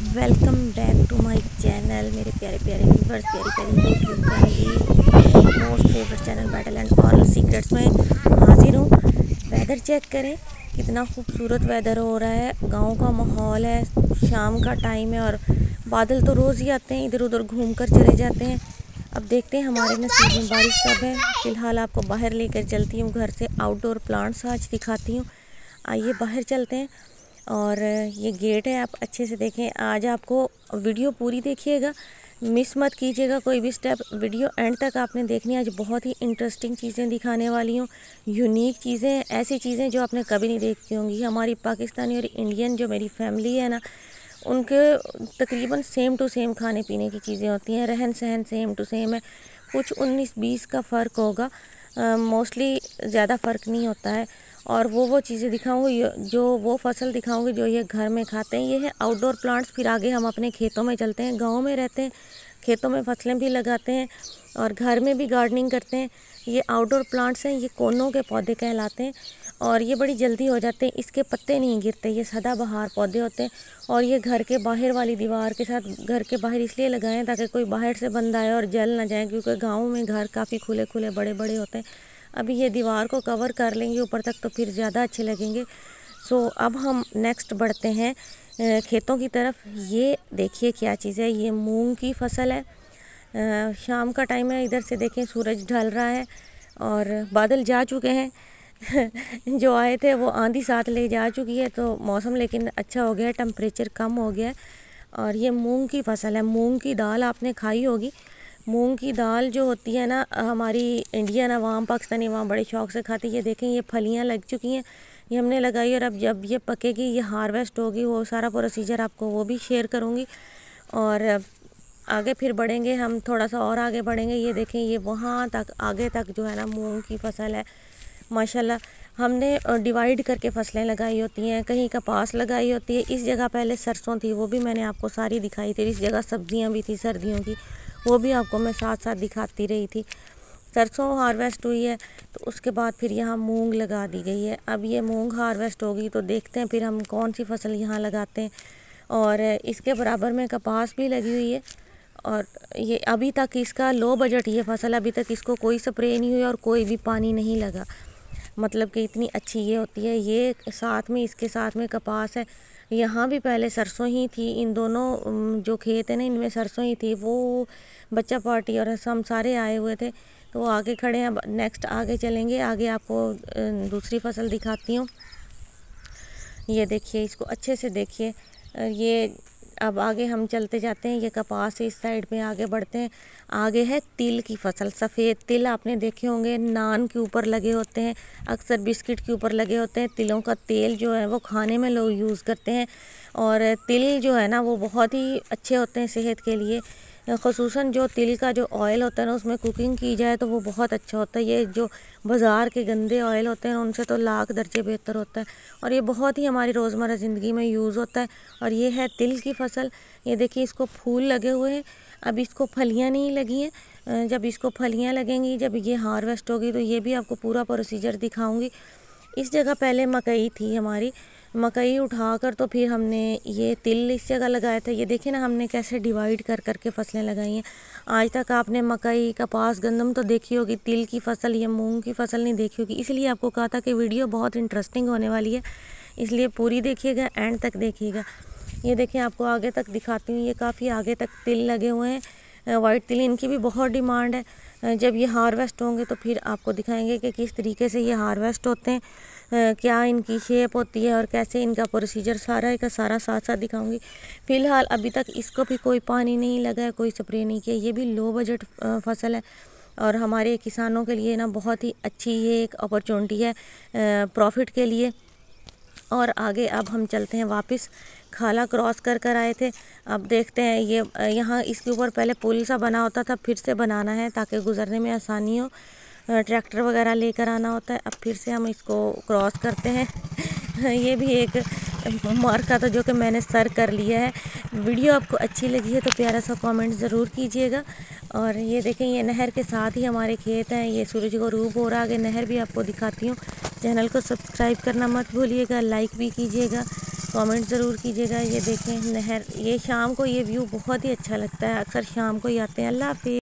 welcome back to my channel मेरे प्यारे प्यारे व्यूवर्स प्यारी प्यारी YouTube family most favourite channel battle and all secrets में हाजिर हूँ वेदर चेक करें कितना खूबसूरत वेदर हो रहा है गांव का माहौल है शाम का टाइम है और बादल तो रोज़ ही आते हैं इधर उधर घूम कर चले जाते हैं अब देखते हैं हमारे नसीब में बारिश कब है फ़िलहाल आपको बाहर लेकर चलती हूँ घर से आउटडोर प्लांट्स आज दिखाती हूँ आइए बाहर चलते हैं और ये गेट है आप अच्छे से देखें आज आपको वीडियो पूरी देखिएगा मिस मत कीजिएगा कोई भी स्टेप वीडियो एंड तक आपने देखनी है आज बहुत ही इंटरेस्टिंग चीज़ें दिखाने वाली हूँ यूनिक चीज़ें ऐसी चीज़ें जो आपने कभी नहीं देखी होंगी हमारी पाकिस्तानी और इंडियन जो मेरी फैमिली है ना उनके तकरीबन सेम टू सेम खाने पीने की चीज़ें होती हैं रहन सहन सेम टू सेम है कुछ उन्नीस बीस का फ़र्क होगा मोस्टली ज़्यादा फ़र्क नहीं होता है और वो वो चीज़ें दिखाऊंगी जो वो फसल दिखाऊंगी जो ये घर में खाते हैं ये है आउटडोर प्लांट्स फिर आगे हम अपने खेतों में चलते हैं गाँव में रहते हैं खेतों में फसलें भी लगाते हैं और घर में भी गार्डनिंग करते हैं ये आउटडोर प्लांट्स हैं ये कोनों के पौधे कहलाते हैं और ये बड़ी जल्दी हो जाते हैं इसके पत्ते नहीं गिरते ये सदाबहार पौधे होते हैं और ये घर के बाहर वाली दीवार के साथ घर के बाहर इसलिए लगाएं ताकि कोई बाहर से बंदा आए और जल ना जाए क्योंकि गाँव में घर काफ़ी खुले खुले बड़े बड़े होते हैं अभी ये दीवार को कवर कर लेंगे ऊपर तक तो फिर ज़्यादा अच्छे लगेंगे सो अब हम नेक्स्ट बढ़ते हैं खेतों की तरफ ये देखिए क्या चीज़ है ये मूंग की फसल है शाम का टाइम है इधर से देखें सूरज ढल रहा है और बादल जा चुके हैं जो आए थे वो आंधी साथ ले जा चुकी है तो मौसम लेकिन अच्छा हो गया है टम्परेचर कम हो गया है और ये मूंग की फसल है मूंग की दाल आपने खाई होगी मूंग की दाल जो होती है ना हमारी इंडियन आवाम पाकिस्तानी वहाँ बड़े शौक से खाती है ये देखें ये फलियाँ लग चुकी हैं ये हमने लगाई और अब जब ये पकेगी ये हार्वेस्ट होगी वो सारा प्रोसीजर आपको वो भी शेयर करूँगी और आगे फिर बढ़ेंगे हम थोड़ा सा और आगे बढ़ेंगे ये देखें ये वहाँ तक आगे तक जो है ना मूँग की फसल है माशा हमने डिवाइड करके फसलें लगाई होती हैं कहीं कपास लगाई होती है इस जगह पहले सरसों थी वो भी मैंने आपको सारी दिखाई थी इस जगह सब्जियां भी थी सर्दियों की वो भी आपको मैं साथ साथ दिखाती रही थी सरसों हार्वेस्ट हुई है तो उसके बाद फिर यहाँ मूंग लगा दी गई है अब ये मूंग हार्वेस्ट होगी तो देखते हैं फिर हम कौन सी फसल यहाँ लगाते हैं और इसके बराबर में कपास भी लगी हुई है और ये अभी तक इसका लो बजट ये फसल अभी तक इसको कोई स्प्रे नहीं हुई और कोई भी पानी नहीं लगा मतलब कि इतनी अच्छी ये होती है ये साथ में इसके साथ में कपास है यहाँ भी पहले सरसों ही थी इन दोनों जो खेत हैं ना इनमें सरसों ही थी वो बच्चा पार्टी और हम सारे आए हुए थे तो आगे खड़े हैं नेक्स्ट आगे चलेंगे आगे आपको दूसरी फसल दिखाती हूँ ये देखिए इसको अच्छे से देखिए ये अब आगे हम चलते जाते हैं ये कपास इस साइड में आगे बढ़ते हैं आगे है तिल की फसल सफ़ेद तिल आपने देखे होंगे नान के ऊपर लगे होते हैं अक्सर बिस्किट के ऊपर लगे होते हैं तिलों का तेल जो है वो खाने में लोग यूज़ करते हैं और तिल जो है ना वो बहुत ही अच्छे होते हैं सेहत के लिए खसूस जो तिल का जो ऑयल होता है ना उसमें कुकिंग की जाए तो वो बहुत अच्छा होता है ये जो बाज़ार के गंदे ऑयल होते हैं उनसे तो लाख दर्जे बेहतर होता है और ये बहुत ही हमारी रोज़मर्रा ज़िंदगी में यूज़ होता है और ये है तिल की फसल ये देखिए इसको फूल लगे हुए हैं अब इसको फलियाँ नहीं लगी हैं जब इसको फलियाँ लगेंगी जब ये हारवेस्ट होगी तो ये भी आपको पूरा प्रोसीजर दिखाऊँगी इस जगह पहले मकई थी हमारी मकई उठा कर तो फिर हमने ये तिल इस जगह लगाया था ये देखिए ना हमने कैसे डिवाइड कर कर के फसलें लगाई हैं आज तक आपने मकई कपास गंदम तो देखी होगी तिल की फसल या मूंग की फसल नहीं देखी होगी इसलिए आपको कहा था कि वीडियो बहुत इंटरेस्टिंग होने वाली है इसलिए पूरी देखिएगा एंड तक देखिएगा ये देखें आपको आगे तक दिखाती हूँ ये काफ़ी आगे तक तिल लगे हुए हैं वाइट तिली इनकी भी बहुत डिमांड है जब ये हार्वेस्ट होंगे तो फिर आपको दिखाएंगे कि किस तरीके से ये हार्वेस्ट होते हैं क्या इनकी शेप होती है और कैसे इनका प्रोसीजर सारा का सारा साथ साथ दिखाऊंगी फ़िलहाल अभी तक इसको भी कोई पानी नहीं लगा है कोई स्प्रे नहीं किया ये भी लो बजट फसल है और हमारे किसानों के लिए ना बहुत ही अच्छी ये एक अपॉर्चुनिटी है प्रॉफिट के लिए और आगे अब हम चलते हैं वापस खाला क्रॉस कर कर आए थे अब देखते हैं ये यहाँ इसके ऊपर पहले पुल सा बना होता था फिर से बनाना है ताकि गुजरने में आसानी हो ट्रैक्टर वगैरह लेकर आना होता है अब फिर से हम इसको क्रॉस करते हैं ये भी एक होमवर्क था जो कि मैंने सर कर लिया है वीडियो आपको अच्छी लगी है तो प्यारा सा कमेंट ज़रूर कीजिएगा और ये देखें ये नहर के साथ ही हमारे खेत हैं ये सूरज को रूप हो रहा है नहर भी आपको दिखाती हूँ चैनल को सब्सक्राइब करना मत भूलिएगा लाइक भी कीजिएगा कमेंट ज़रूर कीजिएगा ये देखें नहर ये शाम को ये व्यू बहुत ही अच्छा लगता है अक्सर शाम को ही आते हैं अल्लाह हाफि